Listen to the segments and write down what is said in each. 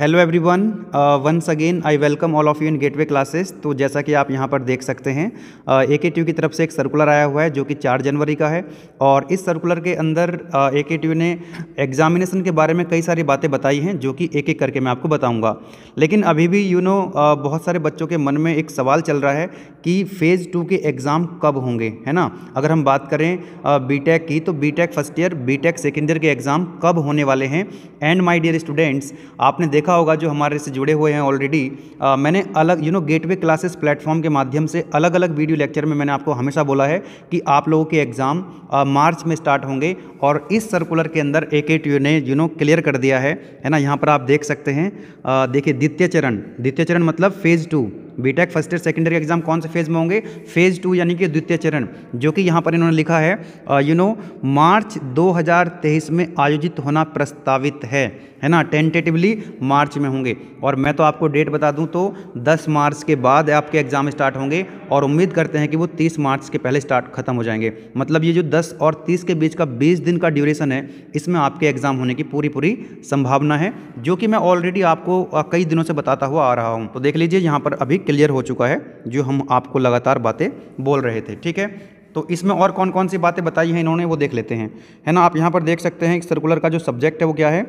hello everyone once again I welcome all of you in Gateway Classes तो जैसा कि आप यहां पर देख सकते हैं ए uh, के की तरफ से एक सर्कुलर आया हुआ है जो कि 4 जनवरी का है और इस सर्कुलर के अंदर ए uh, के ने एग्जामिनेशन के बारे में कई सारी बातें बताई हैं जो कि एक एक करके मैं आपको बताऊंगा लेकिन अभी भी you you know know, uh, बहुत सारे बच्चों के मन में एक सवाल चल रहा है कि फ़ेज़ टू के एग्ज़ाम कब होंगे है ना अगर हम बात करें बी की तो B first year B tech second year के एग्ज़ाम कब होने वाले हैं एंड माई डियर स्टूडेंट्स आपने देखा देखा होगा जो हमारे से जुड़े हुए हैं ऑलरेडी मैंने अलग you know Gateway Classes platform के माध्यम से अलग अलग वीडियो लेक्चर में मैंने आपको हमेशा बोला है कि आप लोगों के एग्ज़ाम मार्च में स्टार्ट होंगे और इस सर्कुलर के अंदर एक एट ने यू नो क्लियर कर दिया है है ना यहाँ पर आप देख सकते हैं देखिए द्वितीय चरण द्वितीय चरण मतलब phase two BTech first year secondary exam कौन से फेज में होंगे फेज टू यानी कि द्वितीय चरण जो कि यहाँ पर इन्होंने लिखा है यू नो मार्च 2023 में आयोजित होना प्रस्तावित है है ना टेंटेटिवली मार्च में होंगे और मैं तो आपको डेट बता दूं तो 10 मार्च के बाद आपके एग्ज़ाम स्टार्ट होंगे और उम्मीद करते हैं कि वो 30 मार्च के पहले स्टार्ट खत्म हो जाएंगे मतलब ये जो 10 और 30 के बीच का 20 दिन का ड्यूरेशन है इसमें आपके एग्ज़ाम होने की पूरी पूरी संभावना है जो कि मैं ऑलरेडी आपको कई दिनों से बताता हुआ आ रहा हूँ तो देख लीजिए यहाँ पर अभी क्लियर हो चुका है जो हम आपको लगातार बातें बोल रहे थे ठीक है तो इसमें और कौन कौन सी बातें बताई हैं इन्होंने वो देख लेते हैं है ना आप यहाँ पर देख सकते हैं कि सर्कुलर का जो सब्जेक्ट है वो क्या है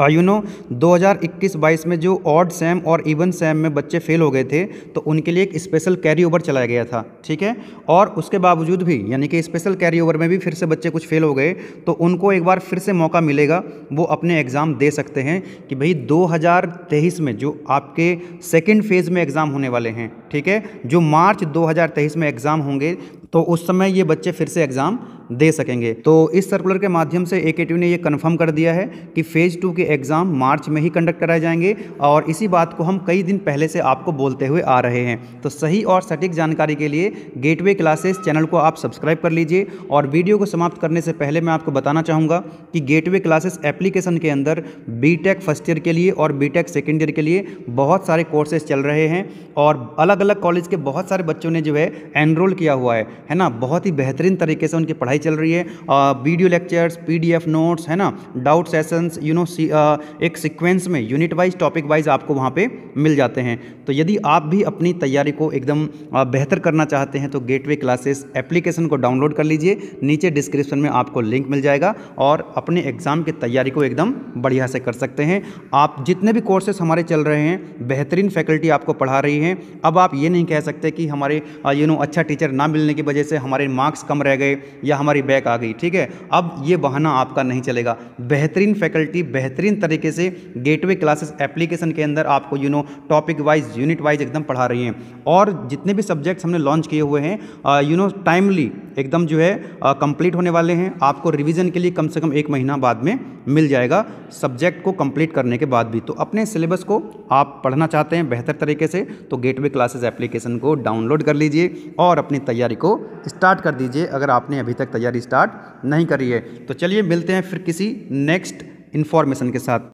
आयुनो 2021-22 में जो ऑड सैम और इवन सैम में बच्चे फेल हो गए थे तो उनके लिए एक स्पेशल कैरी ओवर चलाया गया था ठीक है और उसके बावजूद भी यानी कि स्पेशल कैरी ओवर में भी फिर से बच्चे कुछ फेल हो गए तो उनको एक बार फिर से मौका मिलेगा वो अपने एग्ज़ाम दे सकते हैं कि भाई 2023 में जो आपके सेकेंड फेज़ में एग्ज़ाम होने वाले हैं ठीक है जो मार्च दो में एग्ज़ाम होंगे तो उस समय ये बच्चे फिर से एग्ज़ाम दे सकेंगे तो इस सर्कुलर के माध्यम से ए ने ये कन्फर्म कर दिया है कि फ़ेज़ टू के एग्ज़ाम मार्च में ही कंडक्ट कराए जाएंगे और इसी बात को हम कई दिन पहले से आपको बोलते हुए आ रहे हैं तो सही और सटीक जानकारी के लिए गेटवे क्लासेस चैनल को आप सब्सक्राइब कर लीजिए और वीडियो को समाप्त करने से पहले मैं आपको बताना चाहूँगा कि गेटवे क्लासेस एप्लीकेशन के अंदर बी फर्स्ट ईयर के लिए और बी सेकेंड ईयर के लिए बहुत सारे कोर्सेज चल रहे हैं और अलग अलग कॉलेज के बहुत सारे बच्चों ने जो है एनरोल किया हुआ है है ना बहुत ही बेहतरीन तरीके से उनकी पढ़ाई चल रही है वीडियो लेक्चर्स पीडीएफ नोट्स है ना डाउट सेशंस यू नो एक सिक्वेंस में यूनिट वाइज टॉपिक वाइज आपको वहाँ पे मिल जाते हैं तो यदि आप भी अपनी तैयारी को एकदम बेहतर करना चाहते हैं तो गेट क्लासेस एप्लीकेशन को डाउनलोड कर लीजिए नीचे डिस्क्रिप्शन में आपको लिंक मिल जाएगा और अपने एग्ज़ाम की तैयारी को एकदम बढ़िया से कर सकते हैं आप जितने भी कोर्सेस हमारे चल रहे हैं बेहतरीन फैकल्टी आपको पढ़ा रही हैं अब आप ये नहीं कह सकते कि हमारे यू नो अच्छा टीचर ना मिलने के वजह से हमारे मार्क्स कम रह गए या हमारी बैक आ गई ठीक है अब ये बहाना आपका नहीं चलेगा बेहतरीन फैकल्टी बेहतरीन तरीके से गेटवे क्लासेस एप्लीकेशन के अंदर आपको you know topic wise unit wise एकदम पढ़ा रही हैं और जितने भी सब्जेक्ट्स हमने लॉन्च किए हुए हैं यू नो टाइमली एकदम जो है कंप्लीट होने वाले हैं आपको रिवीजन के लिए कम से कम एक महीना बाद में मिल जाएगा सब्जेक्ट को कंप्लीट करने के बाद भी तो अपने सिलेबस को आप पढ़ना चाहते हैं बेहतर तरीके से तो गेटवे क्लासेस एप्लीकेशन को डाउनलोड कर लीजिए और अपनी तैयारी को स्टार्ट कर दीजिए अगर आपने अभी तक तैयारी स्टार्ट नहीं करी है तो चलिए मिलते हैं फिर किसी नेक्स्ट इन्फॉर्मेशन के साथ